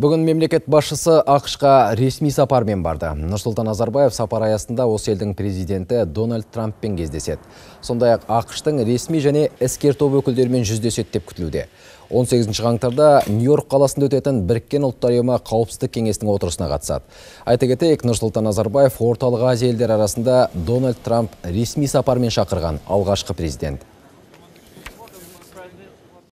Бүгін мемлекет басшысы ақшқа ресми сапармен барды. Нұрсултан Азарбаев сапар аясында осы елдің президенті Дональд Трамппен кездеседі. Сондай-ақ ақштың ресми және әскер өкілдермен өкілдерімен жүздеседі деп күтілуде. 18 қаңтарда Нью-Йорк қаласында өтетін біріккен ұлттар ұйымы қауіпсіздік кеңесінің отырысына қатысады. Айта кетейік, Нұрсұлтан Назарбаев орталық Азия елдері арасында Дональд Трамп ресми сапармен шақырған алғашқы президент.